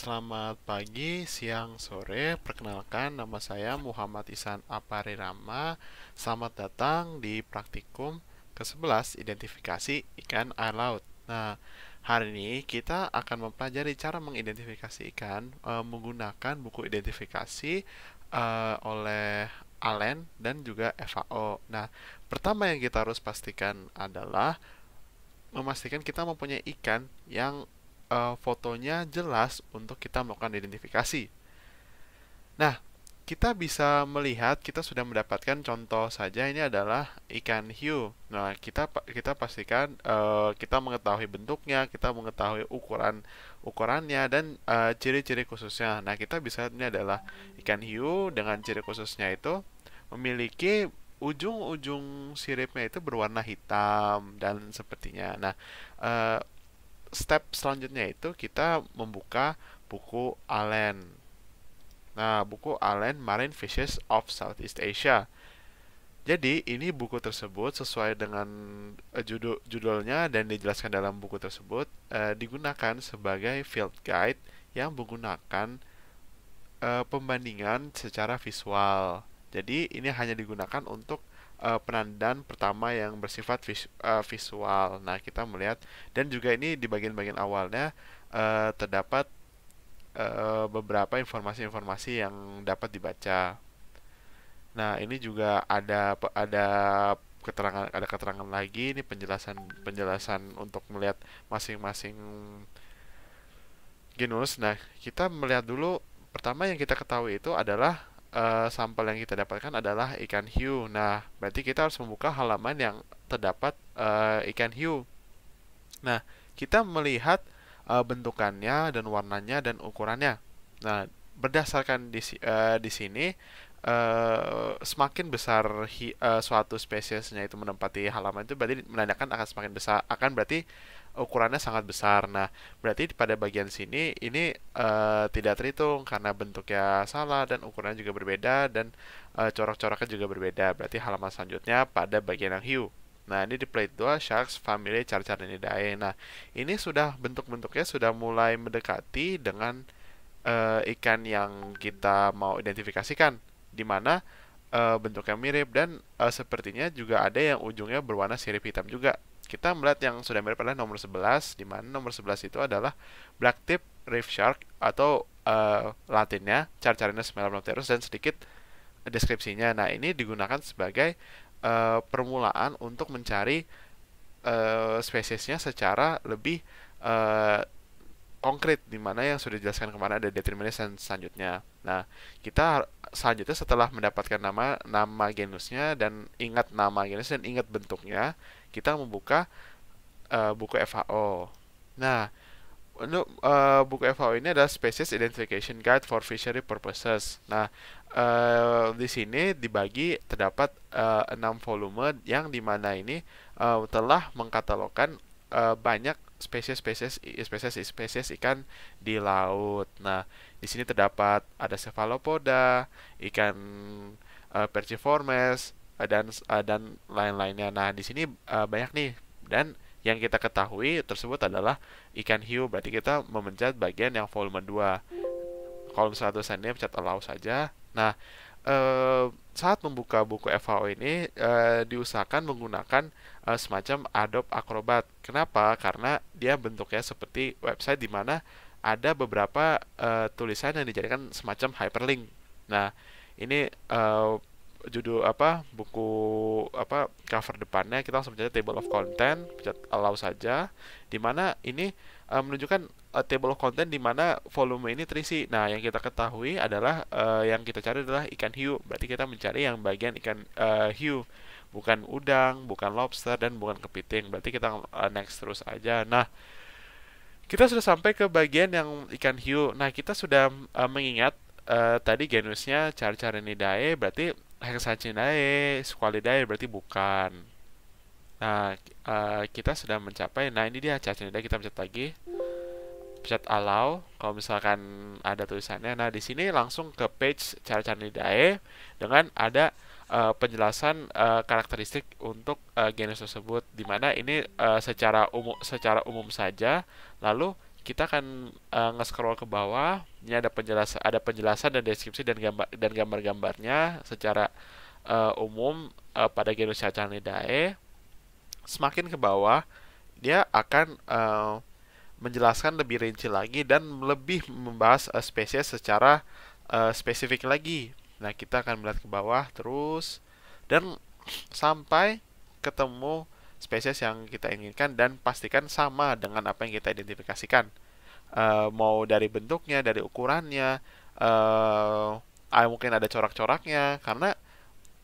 Selamat pagi, siang, sore. Perkenalkan nama saya Muhammad Isan Rama. Selamat datang di praktikum ke-11 identifikasi ikan air laut. Nah, hari ini kita akan mempelajari cara mengidentifikasi ikan e, menggunakan buku identifikasi e, oleh Allen dan juga FAO. Nah, pertama yang kita harus pastikan adalah memastikan kita mempunyai ikan yang Eh, fotonya jelas untuk kita melakukan identifikasi. Nah, kita bisa melihat kita sudah mendapatkan contoh saja ini adalah ikan hiu. Nah, kita kita pastikan uh, kita mengetahui bentuknya, kita mengetahui ukuran ukurannya dan eh, ciri-ciri khususnya. Nah, kita bisa ini adalah ikan hiu dengan ciri khususnya itu memiliki ujung-ujung siripnya itu berwarna hitam dan sepertinya. Nah, uh, step selanjutnya itu kita membuka buku Allen. Nah, buku Allen Marine Fishes of Southeast Asia. Jadi, ini buku tersebut sesuai dengan eh, judul judulnya dan dijelaskan dalam buku tersebut uh, digunakan sebagai field guide yang menggunakan uh, pembandingan secara visual. Jadi, ini hanya digunakan untuk uh, penandaan pertama yang bersifat vis, uh, visual. Nah, kita melihat dan juga ini di bagian-bagian awalnya uh, terdapat uh, beberapa informasi-informasi yang dapat dibaca. Nah, ini juga ada ada keterangan ada keterangan lagi ini penjelasan penjelasan untuk melihat masing-masing genus. Nah, kita melihat dulu pertama yang kita ketahui itu adalah Eh, sampel yang kita dapatkan adalah ikan hiu. Nah, berarti kita harus membuka halaman yang terdapat uh, ikan hiu. Nah, kita melihat uh, bentukannya dan warnanya dan ukurannya. Nah, berdasarkan di, uh, di sini uh, semakin besar hi, uh, suatu spesiesnya itu menempati halaman itu berarti menandakan akan semakin besar akan berarti ukurannya sangat besar. Nah, berarti pada bagian sini ini uh, tidak terhitung karena bentuknya salah dan ukurannya juga berbeda dan uh, corak-coraknya juga berbeda. Berarti halaman selanjutnya pada bagian yang hiu. Nah, ini di plate 2 Sharks Family char dae. Nah, ini sudah bentuk-bentuknya sudah mulai mendekati dengan uh, ikan yang kita mau identifikasikan di mana uh, bentuknya mirip dan uh, sepertinya juga ada yang ujungnya berwarna sirip hitam juga. Kita melihat yang sudah mirip adalah nomor 11 di mana nomor 11 itu adalah black tip reef shark atau uh, Latinnya Charcharinus melanoterus dan sedikit deskripsinya. Nah, ini digunakan sebagai uh, permulaan untuk mencari uh, spesiesnya secara lebih uh, konkret di mana yang sudah dijelaskan kemana ada determinis dan selanjutnya. Nah, kita selanjutnya setelah mendapatkan nama nama genusnya dan ingat nama genus dan ingat bentuknya, kita membuka uh, buku FAO. Nah, untuk uh, buku FAO ini adalah Species Identification Guide for Fishery Purposes. Nah, uh, di sini dibagi terdapat uh, 6 volume yang di mana ini uh, telah mengkatalogkan uh, banyak spesies-spesies spesies spesies ikan di laut. Nah, di sini terdapat ada cephalopoda, ikan uh, perciformes eh, dan uh, dan lain-lainnya. Nah, di sini uh, banyak nih dan yang kita ketahui tersebut adalah ikan hiu berarti kita memencet bagian yang volume 2 kolom 100 ini pencet allow saja nah Eh, saat membuka buku FAO ini uh, diusahakan menggunakan uh, semacam Adobe Acrobat. Kenapa? Karena dia bentuknya seperti website di mana ada beberapa uh, tulisan yang dijadikan semacam hyperlink. Nah, ini uh, judul apa buku apa cover depannya kita langsung pencet table of content pencet allow saja di mana ini uh, menunjukkan uh, table of content di mana volume ini terisi nah yang kita ketahui adalah uh, yang kita cari adalah ikan hiu berarti kita mencari yang bagian ikan uh, hiu bukan udang bukan lobster dan bukan kepiting berarti kita uh, next terus aja nah kita sudah sampai ke bagian yang ikan hiu nah kita sudah uh, mengingat Uh, tadi genusnya cari-cari nidae berarti hexacenae squalidae berarti bukan. Nah, uh, kita sudah mencapai. Nah, ini dia cacinidae kita pencet lagi. Pencet allow kalau misalkan ada tulisannya. Nah, di sini langsung ke page cacinidae dengan ada uh, penjelasan uh, karakteristik untuk uh, genus tersebut di mana ini uh, secara umum secara umum saja lalu kita akan uh, nge-scroll ke bawah. Ini ada penjelasan, ada penjelasan dan deskripsi dan gambar dan gambar-gambarnya secara uh, umum uh, pada genus Cacanidae. Semakin ke bawah, dia akan uh, menjelaskan lebih rinci lagi dan lebih membahas uh, spesies secara uh, spesifik lagi. Nah, kita akan melihat ke bawah terus dan sampai ketemu spesies yang kita inginkan dan pastikan sama dengan apa yang kita identifikasikan. Uh, mau dari bentuknya, dari ukurannya, uh, mungkin ada corak-coraknya, karena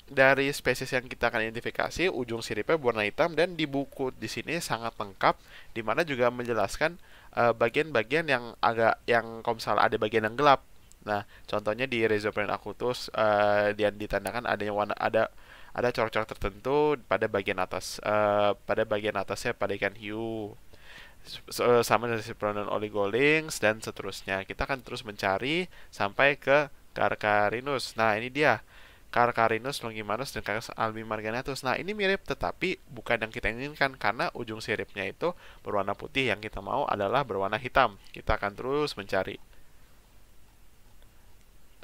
dari spesies yang kita akan identifikasi ujung siripnya berwarna hitam dan di buku di sini sangat lengkap di mana juga menjelaskan eh, bagian-bagian uh, yang agak yang kalau misalnya ada bagian yang gelap Nah, contohnya di Rhizoplan acutus uh, eh, dia ditandakan adanya warna ada ada corak-corak tertentu pada bagian atas uh, pada bagian atasnya pada ikan hiu eh, sama dengan Cypronodon oligolings dan seterusnya. Kita akan terus mencari sampai ke Carcharinus. Nah, ini dia. Carcharinus longimanus dan Carcharinus albimarganatus Nah, ini mirip tetapi bukan yang kita inginkan karena ujung siripnya itu berwarna putih yang kita mau adalah berwarna hitam. Kita akan terus mencari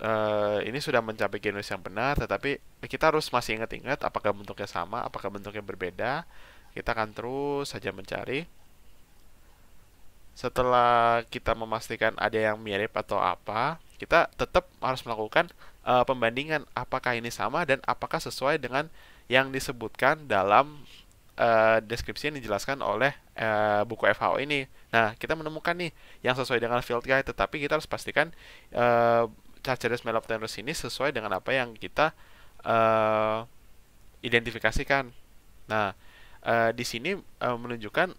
uh, ini sudah mencapai genus yang benar, tetapi kita harus masih ingat-ingat apakah bentuknya sama, apakah bentuknya berbeda. Kita akan terus saja mencari. Setelah kita memastikan ada yang mirip atau apa, kita tetap harus melakukan uh, pembandingan apakah ini sama dan apakah sesuai dengan yang disebutkan dalam uh, deskripsi yang dijelaskan oleh uh, buku FHO ini. Nah, kita menemukan nih yang sesuai dengan field guide, tetapi kita harus pastikan uh, chargeris Meloptenus ini sesuai dengan apa yang kita uh, identifikasikan. Nah, uh, di sini uh, menunjukkan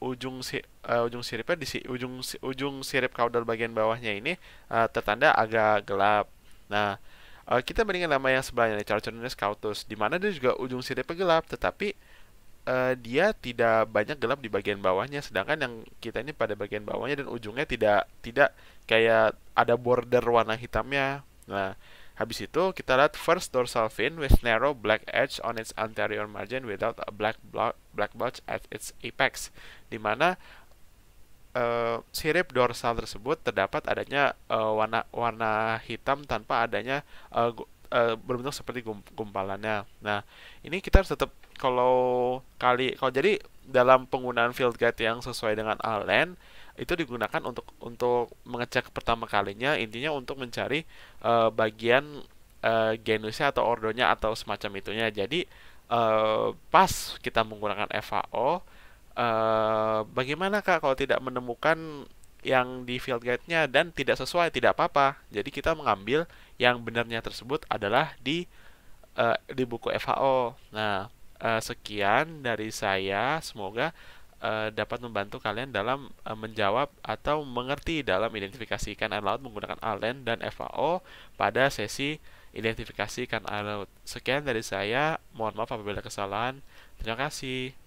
ujung si, uh, ujung siripnya di si, ujung si, ujung sirip kaudal bagian bawahnya ini uh, tertanda agak gelap. Nah, uh, kita bandingkan nama yang sebelahnya Charternus cautus di mana dia juga ujung siripnya gelap, tetapi uh, dia tidak banyak gelap di bagian bawahnya sedangkan yang kita ini pada bagian bawahnya dan ujungnya tidak tidak kayak ada border warna hitamnya nah habis itu kita lihat first dorsal fin with narrow black edge on its anterior margin without a black block, black blotch at its apex dimana uh, eh, sirip dorsal tersebut terdapat adanya uh, warna warna hitam tanpa adanya uh, uh, berbentuk seperti gumpalannya. Nah, ini kita harus tetap kalau kali kalau jadi dalam penggunaan field guide yang sesuai dengan Allen itu digunakan untuk untuk mengecek pertama kalinya intinya untuk mencari uh, bagian uh, genusnya atau ordonya atau semacam itunya jadi uh, pas kita menggunakan FAO uh, bagaimana kak kalau tidak menemukan yang di field guide-nya dan tidak sesuai tidak apa-apa jadi kita mengambil yang benarnya tersebut adalah di uh, di buku FAO nah uh, sekian dari saya. Semoga uh, dapat membantu kalian dalam uh, menjawab atau mengerti dalam identifikasi ikan air laut menggunakan ALEN dan FAO pada sesi identifikasi ikan air laut. Sekian dari saya. Mohon maaf apabila kesalahan. Terima kasih.